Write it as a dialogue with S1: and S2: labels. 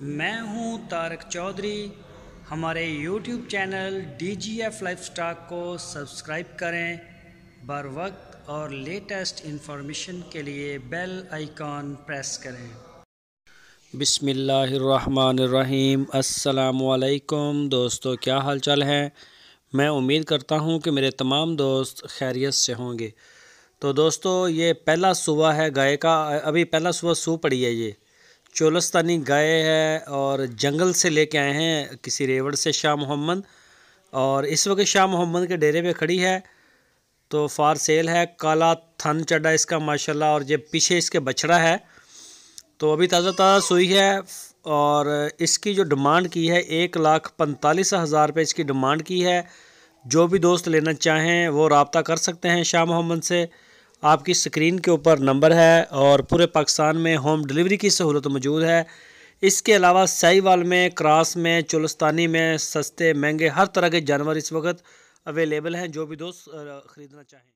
S1: میں ہوں تارک چودھری ہمارے YouTube channel D G F life stock کو سبسکرائب کریں بر وقت اور لیٹسٹ انفارمیشن کے لیے بیل آئیکن پریس کریں بسم اللہ الرحمن الرحیم السلام علیکم دوستو کیا حال چال ہیں میں امید کرتا ہوں کہ میرے تمام دوست خیریت سے ہوں گے تو دوستو یہ پہلا صبح ہے گائے کا ابھی پہلا صبح سو پڑی ہے یہ چولستانی گائے ہے اور جنگل سے لے کے آئے ہیں کسی ریوڑ سے شاہ محمد اور اس وقت شاہ محمد کے ڈیرے پہ کھڑی ہے تو فار سیل ہے کالا تھن چڑھا اس کا ماشاءاللہ اور جب پیچھے اس کے بچڑا ہے تو ابھی تازہ تازہ سوئی ہے اور اس کی جو ڈیمانڈ کی ہے ایک لاکھ پنتالیس ہزار روپے اس کی ڈیمانڈ کی ہے جو بھی دوست لینا چاہیں وہ رابطہ کر سکتے ہیں شاہ محمد سے آپ کی سکرین کے اوپر نمبر ہے اور پورے پاکستان میں ہوم ڈلیوری کی سہولت موجود ہے اس کے علاوہ سائی وال میں کراس میں چولستانی میں سستے مہنگے ہر طرح کے جانور اس وقت اویلیبل ہیں جو بھی دوست خریدنا چاہیں